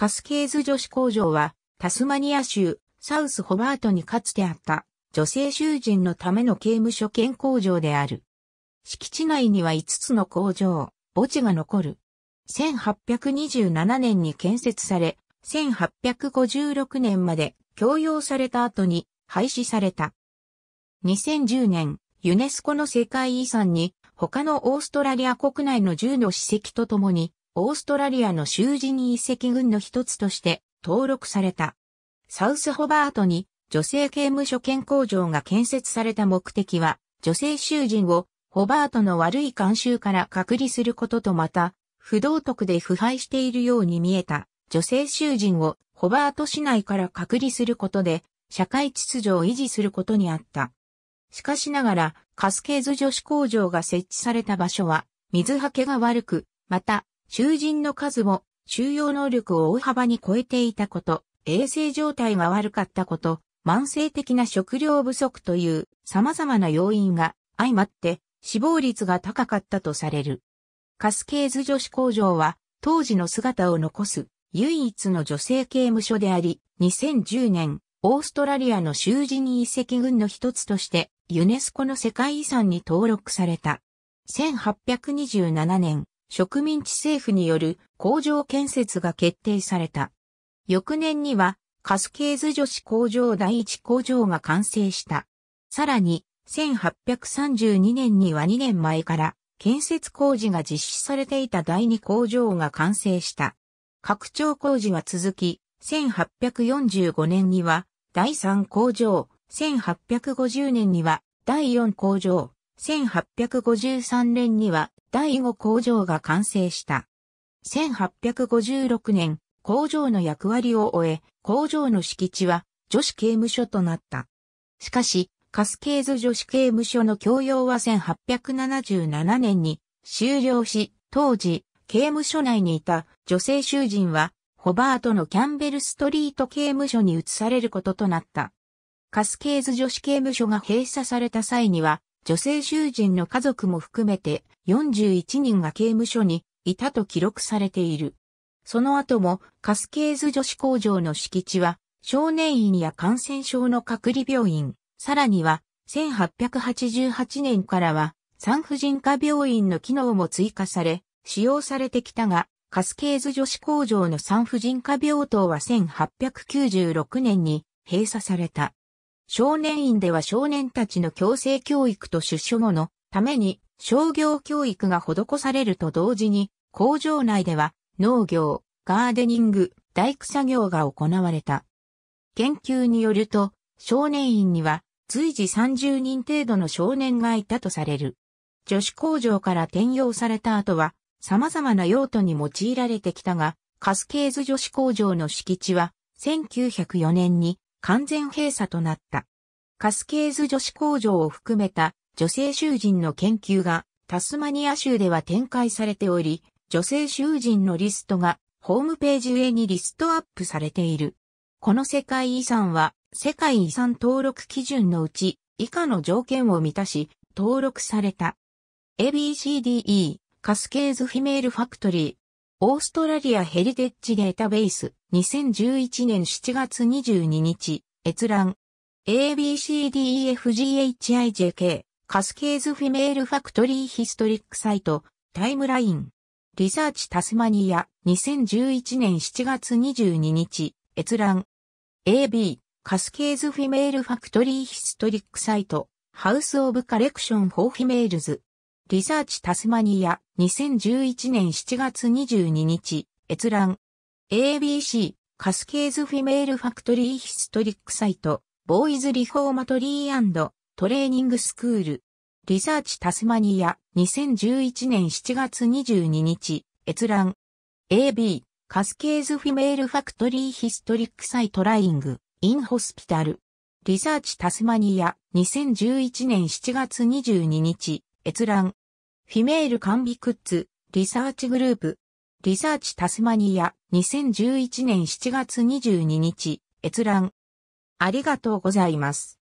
カスケーズ女子工場は、タスマニア州、サウスホバートにかつてあった、女性囚人のための刑務所兼工場である。敷地内には5つの工場、墓地が残る。1827年に建設され、1856年まで供用された後に廃止された。2010年、ユネスコの世界遺産に他のオーストラリア国内の10の史跡とともにオーストラリアの囚人に遺跡群の一つとして登録された。サウスホバートに女性刑務所健康場が建設された目的は、女性囚人をホバートの悪い慣習から隔離することとまた、不道徳で腐敗しているように見えた女性囚人をホバート市内から隔離することで、社会秩序を維持することにあった。しかしながら、カスケーズ女子工場が設置された場所は、水はけが悪く、また、囚人の数も収容能力を大幅に超えていたこと、衛生状態が悪かったこと、慢性的な食料不足という様々な要因が相まって死亡率が高かったとされる。カスケーズ女子工場は当時の姿を残す唯一の女性刑務所であり、2010年、オーストラリアの囚人遺跡群の一つとしてユネスコの世界遺産に登録された。1827年、植民地政府による工場建設が決定された。翌年には、カスケーズ女子工場第一工場が完成した。さらに、1832年には2年前から建設工事が実施されていた第二工場が完成した。拡張工事は続き、1845年には第3工場、1850年には第4工場、1853年には第5工場が完成した。1856年、工場の役割を終え、工場の敷地は女子刑務所となった。しかし、カスケーズ女子刑務所の教養は1877年に終了し、当時、刑務所内にいた女性囚人は、ホバートのキャンベルストリート刑務所に移されることとなった。カスケーズ女子刑務所が閉鎖された際には、女性囚人の家族も含めて41人が刑務所にいたと記録されている。その後もカスケーズ女子工場の敷地は少年院や感染症の隔離病院、さらには1888年からは産婦人科病院の機能も追加され、使用されてきたが、カスケーズ女子工場の産婦人科病棟は1896年に閉鎖された。少年院では少年たちの強制教育と出所後のために商業教育が施されると同時に工場内では農業、ガーデニング、大工作業が行われた。研究によると少年院には随時30人程度の少年がいたとされる。女子工場から転用された後は様々な用途に用いられてきたが、カスケーズ女子工場の敷地は1904年に完全閉鎖となった。カスケーズ女子工場を含めた女性囚人の研究がタスマニア州では展開されており、女性囚人のリストがホームページ上にリストアップされている。この世界遺産は世界遺産登録基準のうち以下の条件を満たし登録された。ABCDE カスケーズフィメールファクトリーオーストラリアヘリテッジデータベース2011年7月22日閲覧 ABCDEFGHIJK カスケーズフィメールファクトリーヒストリックサイトタイムラインリサーチタスマニア2011年7月22日閲覧 AB カスケーズフィメールファクトリーヒストリックサイトハウスオブカレクションフォーフィメールズリサーチタスマニア、2011年7月22日、閲覧。ABC、カスケーズフィメールファクトリーヒストリックサイト、ボーイズリフォーマトリートレーニングスクール。リサーチタスマニア、2011年7月22日、閲覧。AB、カスケーズフィメールファクトリーヒストリックサイトライング、インホスピタル。リサーチタスマニア、2011年7月22日、閲覧。フィメール完備クッズ、リサーチグループ、リサーチタスマニア、2011年7月22日、閲覧。ありがとうございます。